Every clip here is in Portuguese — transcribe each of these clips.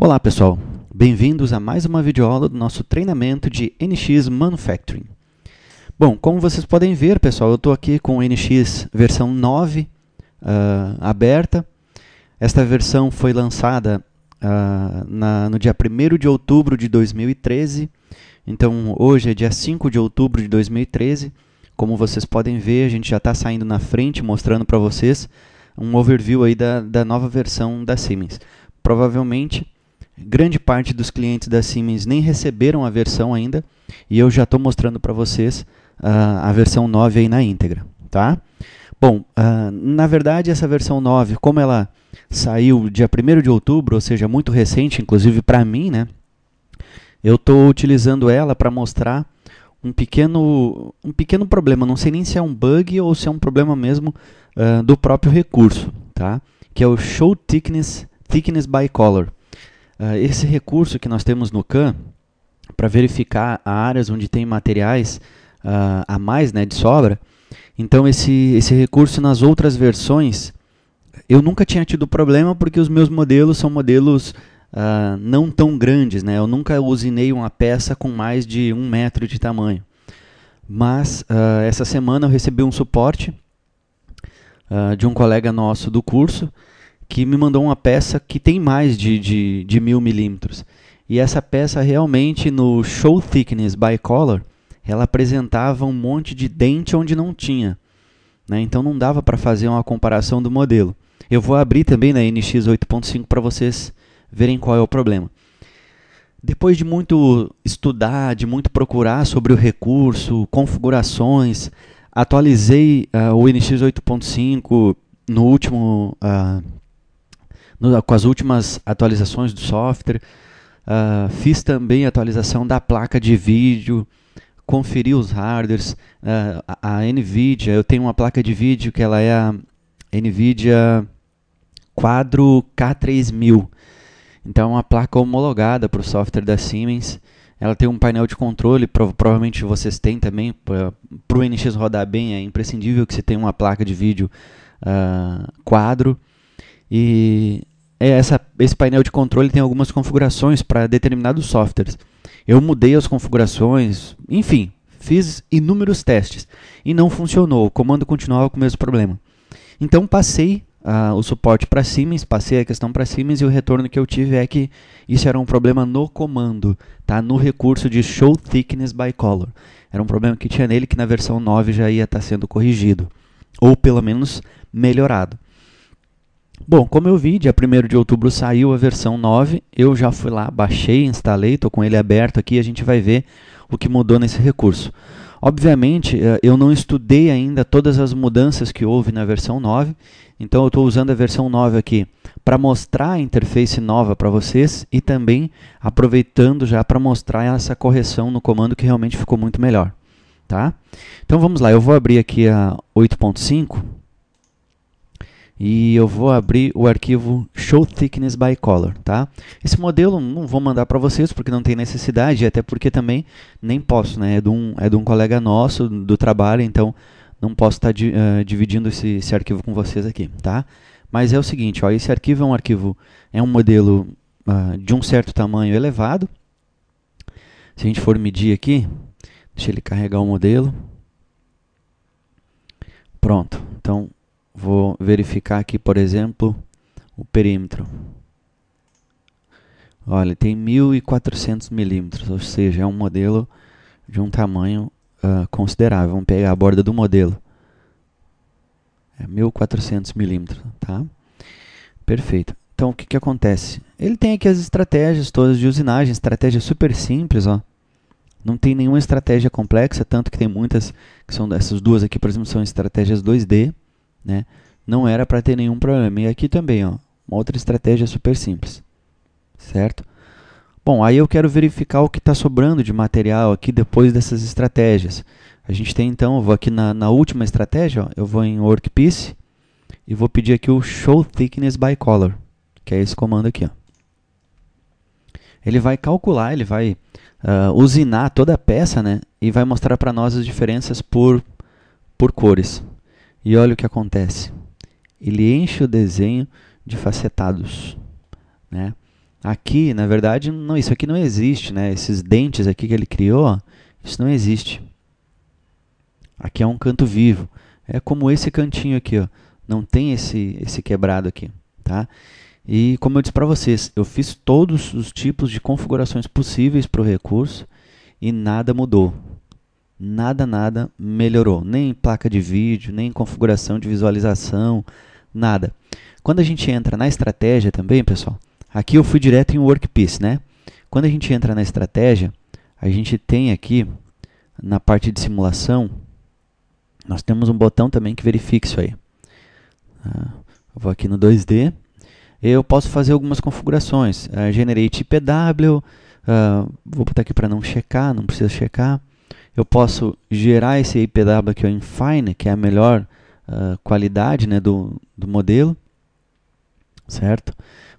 Olá pessoal, bem-vindos a mais uma videoaula do nosso treinamento de NX Manufacturing. Bom, como vocês podem ver pessoal, eu estou aqui com o NX versão 9 uh, ah, aberta. Esta versão foi lançada uh, na, no dia 1 de outubro de 2013, então hoje é dia 5 de outubro de 2013. Como vocês podem ver, a gente já está saindo na frente, mostrando para vocês um overview aí da, da nova versão da Siemens. Provavelmente Grande parte dos clientes da Siemens nem receberam a versão ainda e eu já estou mostrando para vocês uh, a versão 9 aí na íntegra, tá? Bom, uh, na verdade essa versão 9, como ela saiu dia 1 de outubro, ou seja, muito recente, inclusive para mim, né? Eu estou utilizando ela para mostrar um pequeno, um pequeno problema. Não sei nem se é um bug ou se é um problema mesmo uh, do próprio recurso, tá? Que é o Show Thickness, thickness by Color. Uh, esse recurso que nós temos no CAN para verificar áreas onde tem materiais uh, a mais, né, de sobra. Então esse, esse recurso nas outras versões eu nunca tinha tido problema porque os meus modelos são modelos uh, não tão grandes, né? Eu nunca usinei uma peça com mais de um metro de tamanho. Mas uh, essa semana eu recebi um suporte uh, de um colega nosso do curso que me mandou uma peça que tem mais de, de, de mil milímetros. E essa peça realmente no Show Thickness by Color, ela apresentava um monte de dente onde não tinha. Né? Então não dava para fazer uma comparação do modelo. Eu vou abrir também na NX 8.5 para vocês verem qual é o problema. Depois de muito estudar, de muito procurar sobre o recurso, configurações, atualizei uh, o NX 8.5 no último uh, no, com as últimas atualizações do software. Uh, fiz também a atualização da placa de vídeo, conferi os hardwares. Uh, a, a, NVIDIA, eu tenho uma placa de vídeo que ela é a NVIDIA Quadro K3000. Então, é uma placa homologada para o software da Siemens. Ela tem um painel de controle, prov provavelmente vocês têm também. Para o NX rodar bem, é imprescindível que você tenha uma placa de vídeo uh, quadro. E é essa, esse painel de controle tem algumas configurações para determinados softwares. Eu mudei as configurações, enfim, fiz inúmeros testes e não funcionou. O comando continuava com o mesmo problema. Então passei uh, o suporte para Siemens, passei a questão para Siemens e o retorno que eu tive é que isso era um problema no comando, tá? no recurso de Show Thickness by Color. Era um problema que tinha nele que na versão 9 já ia estar tá sendo corrigido, ou pelo menos melhorado. Bom, como eu vi, dia 1 de outubro saiu a versão 9. Eu já fui lá, baixei, instalei, estou com ele aberto aqui. A gente vai ver o que mudou nesse recurso. Obviamente, eh, eu não estudei ainda todas as mudanças que houve na versão 9, então eu estou usando a versão 9 aqui para mostrar a interface nova para vocês e também aproveitando já para mostrar essa correção no comando que realmente ficou muito melhor. Tá? Então vamos lá, eu vou abrir aqui a 8.5 e eu vou abrir o arquivo Show Thickness by Color, tá? Esse modelo não vou mandar para vocês porque não tem necessidade, até porque também nem posso, né? É de um, é de um colega nosso do trabalho, então não posso estar tá, uh, dividindo esse, esse arquivo com vocês aqui, tá? Mas é o seguinte, ó, esse arquivo é um arquivo, é um modelo uh, de um certo tamanho elevado. Se a gente for medir aqui, deixa ele carregar o modelo. Pronto, então Vou verificar aqui, por exemplo, o perímetro. Olha, tem 1400 milímetros, ou seja, é um modelo de um tamanho uh, considerável. Vamos pegar a borda do modelo. É 1400 milímetros, tá? Perfeito. Então, o que, que acontece? Ele tem aqui as estratégias todas de usinagem, estratégia super simples, ó. Não tem nenhuma estratégia complexa, tanto que tem muitas, que são essas duas aqui, por exemplo, são estratégias 2D né? Não era para ter nenhum problema. E aqui também, ó, uma outra estratégia super simples, certo? Bom, aí eu quero verificar o que está sobrando de material aqui depois dessas estratégias. A gente tem então, eu vou aqui na, na última estratégia, ó, eu vou em Workpiece e vou pedir aqui o Show Thickness by Color, que é esse comando aqui. Ó. Ele vai calcular, ele vai uh, usinar toda a peça né, e vai mostrar para nós as diferenças por, por cores. E olha o que acontece. Ele enche o desenho de facetados, né? Aqui, na verdade, não, isso aqui não existe, né? Esses dentes aqui que ele criou, isso não existe. Aqui é um canto vivo. É como esse cantinho aqui, ó. Não tem esse esse quebrado aqui, tá? E como eu disse para vocês, eu fiz todos os tipos de configurações possíveis para o recurso e nada mudou nada, nada melhorou. Nem placa de vídeo, nem configuração de visualização, nada. Quando a gente entra na estratégia também, pessoal, aqui eu fui direto em Workpiece, né? Quando a gente entra na estratégia, a gente tem aqui na parte de simulação, nós temos um botão também que verifica isso aí. Ah, eu vou aqui no 2D, eu posso fazer algumas configurações. Uh, generate IPW, uh, ah, vou botar aqui para não checar, não precisa checar eu posso gerar esse IPW aqui em Fine, que é a melhor uh, qualidade né, do, do modelo, certo?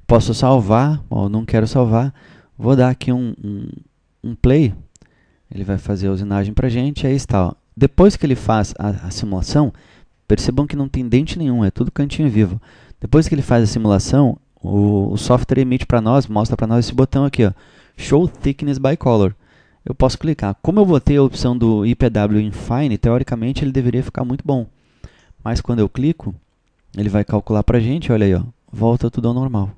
Posso salvar, ou não quero salvar, vou dar aqui um, um, um play, ele vai fazer a usinagem para gente, aí está. Ó. Depois que ele faz a, a simulação, percebam que não tem dente nenhum, é tudo cantinho vivo. Depois que ele faz a simulação, o, o software emite para nós, mostra para nós esse botão aqui, ó, Show Thickness by Color eu posso clicar. Como eu botei a opção do IPW Infine, teoricamente ele deveria ficar muito bom. Mas quando eu clico, ele vai calcular pra gente, olha aí, ó, volta tudo ao normal.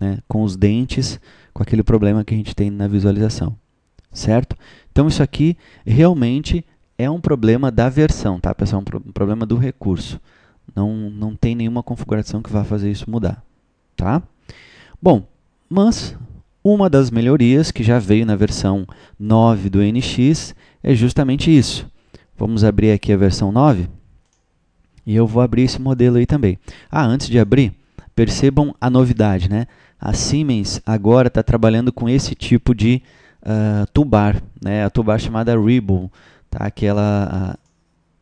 Né? Com os dentes, com aquele problema que a gente tem na visualização. Certo? Então isso aqui realmente é um problema da versão, tá pessoal? Um, pro um problema do recurso. Não, não tem nenhuma configuração que vá fazer isso mudar, tá? Bom, mas uma das melhorias que já veio na versão 9 do NX é justamente isso. Vamos abrir aqui a versão 9 e eu vou abrir esse modelo aí também. Ah, antes de abrir, percebam a novidade, né? A Siemens agora está trabalhando com esse tipo de uh, né? A tubar chamada Ribbon, tá? Que ela,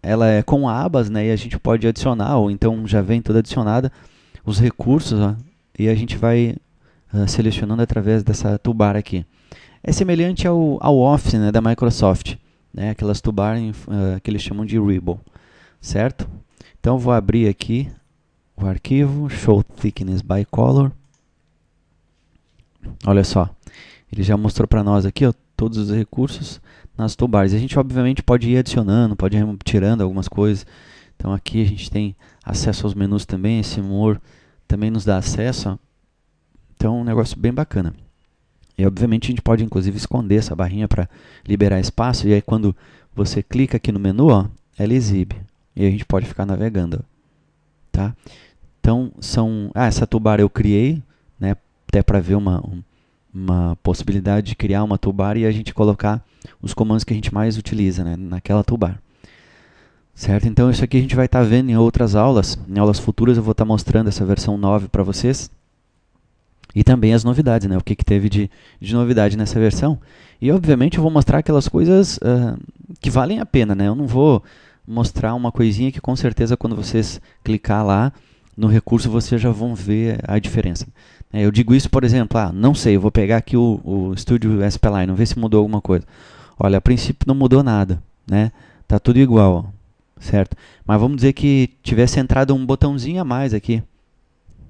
ela é com abas, né? E a gente pode adicionar, ou então já vem toda adicionada, os recursos, ó, e a gente vai ah, selecionando através dessa toolbar aqui. É semelhante ao, ao Office né, da Microsoft, né, aquelas toolbar uh, que eles chamam de Ribbon, certo? Então vou abrir aqui o arquivo show thickness by color. Olha só, ele já mostrou para nós aqui ó, todos os recursos nas toolbars. A gente obviamente pode ir adicionando, pode ir tirando algumas coisas. Então aqui a gente tem acesso aos menus também, esse humor também nos dá acesso. Ó. Então, é um negócio bem bacana. E obviamente a gente pode inclusive esconder essa barrinha para liberar espaço. E aí quando você clica aqui no menu, ó, ela exibe. E a gente pode ficar navegando. Tá? Então são. Ah, essa toolbar eu criei, né? Até para ver uma, uma possibilidade de criar uma toolbar e a gente colocar os comandos que a gente mais utiliza né? naquela toolbar. Certo? Então isso aqui a gente vai estar tá vendo em outras aulas. Em aulas futuras eu vou estar tá mostrando essa versão 9 para vocês. E também as novidades, né? O que, que teve de, de novidade nessa versão. E obviamente eu vou mostrar aquelas coisas uh, que valem a pena, né? Eu não vou mostrar uma coisinha que com certeza quando vocês clicar lá no recurso vocês já vão ver a diferença. É, eu digo isso, por exemplo, ah, não sei, eu vou pegar aqui o, o Studio Spline ver se mudou alguma coisa. Olha, a princípio não mudou nada, né? Tá tudo igual, certo? Mas vamos dizer que tivesse entrado um botãozinho a mais aqui.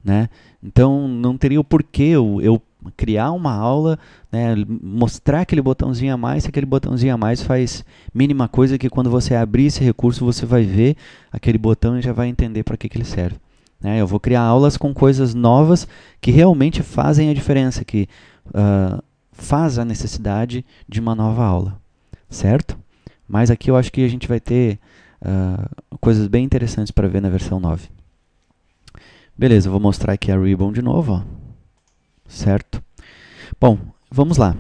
Né? Então não teria o porquê eu, eu criar uma aula, né, mostrar aquele botãozinho a mais, aquele botãozinho a mais faz mínima coisa que quando você abrir esse recurso você vai ver aquele botão e já vai entender para que, que ele serve. Né? Eu vou criar aulas com coisas novas que realmente fazem a diferença, que uh, faz a necessidade de uma nova aula, certo? Mas aqui eu acho que a gente vai ter uh, coisas bem interessantes para ver na versão 9. Beleza, eu vou mostrar aqui a ribbon de novo, ó. certo? Bom, vamos lá.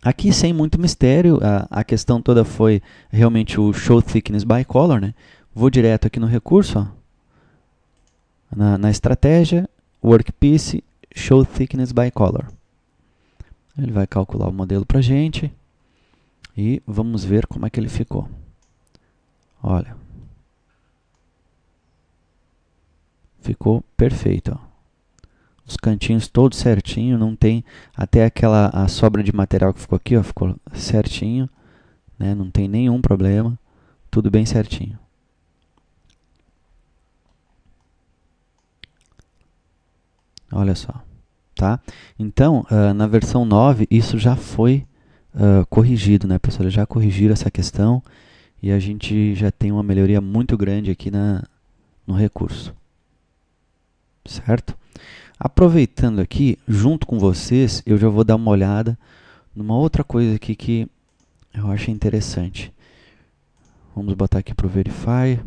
Aqui, sem muito mistério, a, a questão toda foi realmente o Show Thickness by Color, né? Vou direto aqui no recurso, ó, na, na estratégia, Workpiece, Show Thickness by Color. Ele vai calcular o modelo para gente e vamos ver como é que ele ficou. Olha, Ficou perfeito, ó. Os cantinhos todos certinho, não tem até aquela a sobra de material que ficou aqui, ó, ficou certinho, né? Não tem nenhum problema, tudo bem certinho. Olha só, tá? Então, uh, na versão 9, isso já foi uh, corrigido, né, pessoal? já corrigiram essa questão e a gente já tem uma melhoria muito grande aqui na, no recurso certo? Aproveitando aqui, junto com vocês, eu já vou dar uma olhada numa outra coisa aqui que eu acho interessante. Vamos botar aqui para o Verify.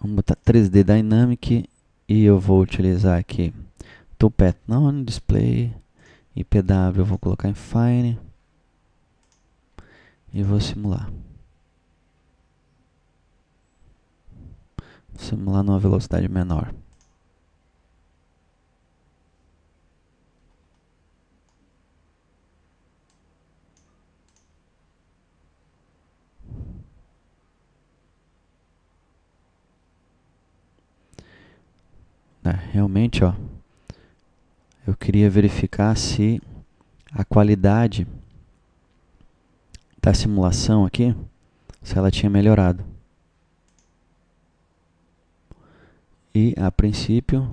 Vamos botar 3D Dynamic e eu vou utilizar aqui Toolpath não Display, IPW eu vou colocar em Fine e vou simular. simular numa velocidade menor. É, realmente, ó, eu queria verificar se a qualidade da simulação aqui, se ela tinha melhorado. e a princípio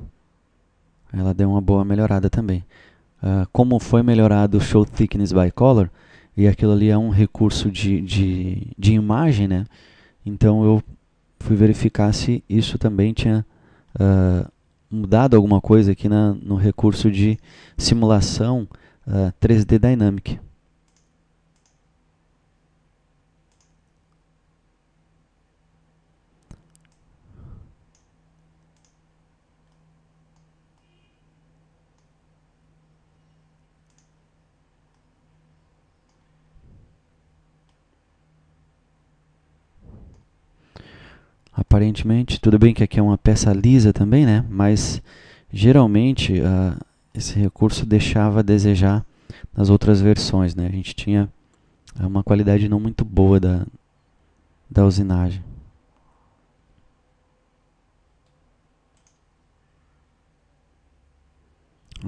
ela deu uma boa melhorada também. Uh, como foi melhorado o Show Thickness by Color, e aquilo ali é um recurso de, de, de imagem, né? Então eu fui verificar se isso também tinha uh, mudado alguma coisa aqui na, no recurso de simulação uh, ah, 3D Dynamic. aparentemente. Tudo bem que aqui é uma peça lisa também, né? Mas geralmente uh, esse recurso deixava a desejar nas outras versões, né? A gente tinha ah, uma qualidade não muito boa da, da usinagem.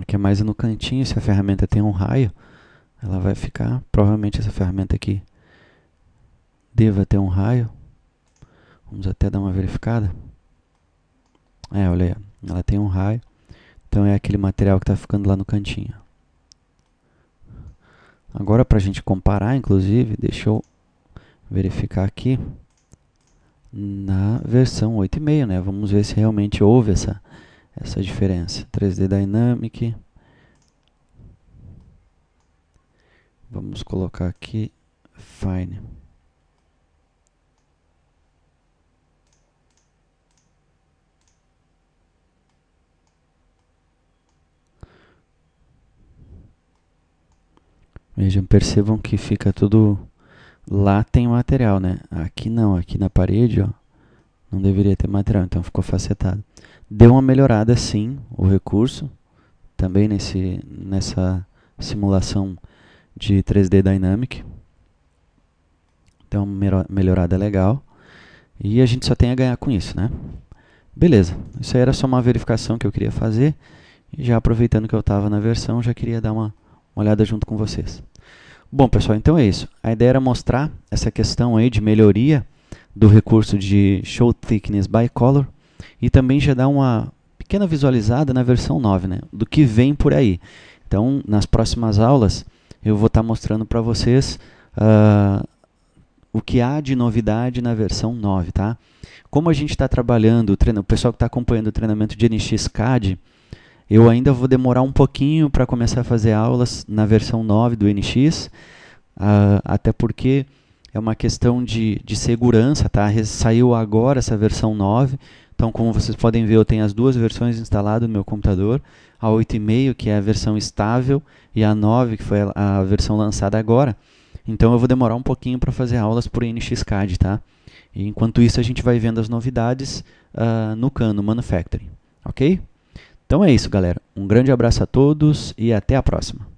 Aqui é mais no cantinho, se a ferramenta tem um raio, ela vai ficar, provavelmente essa ferramenta aqui deva ter um raio. Vamos até dar uma verificada. É, olha aí. Ela tem um raio. Então é aquele material que está ficando lá no cantinho. Agora para a gente comparar, inclusive, deixa eu verificar aqui na versão 8.6, né? Vamos ver se realmente houve essa, essa diferença. 3D Dynamic. Vamos colocar aqui Fine. Vejam, percebam que fica tudo. Lá tem material, né? Aqui não, aqui na parede, ó. Não deveria ter material, então ficou facetado. Deu uma melhorada sim o recurso, também nesse, nessa simulação de 3D Dynamic. deu uma melhorada legal. E a gente só tem a ganhar com isso, né? Beleza, isso aí era só uma verificação que eu queria fazer. já aproveitando que eu estava na versão, já queria dar uma uma olhada junto com vocês. Bom, pessoal, então é isso. A ideia era mostrar essa questão aí de melhoria do recurso de Show Thickness by Color e também já dar uma pequena visualizada na versão 9, né, do que vem por aí. Então, nas próximas aulas, eu vou estar tá mostrando para vocês uh, o que há de novidade na versão 9, tá? Como a gente está trabalhando, o, o pessoal que está acompanhando o treinamento de NX CAD, eu ainda vou demorar um pouquinho para começar a fazer aulas na versão 9 do NX, uh, ah, até porque é uma questão de, de segurança, tá? Saiu agora essa versão 9, então como vocês podem ver eu tenho as duas versões instaladas no meu computador, a 8.5 que é a versão estável e a 9 que foi a, a versão lançada agora. Então eu vou demorar um pouquinho para fazer aulas por NXCAD, tá? E enquanto isso a gente vai vendo as novidades uh, no cano Manufacturing, ok? Então é isso, galera. Um grande abraço a todos e até a próxima.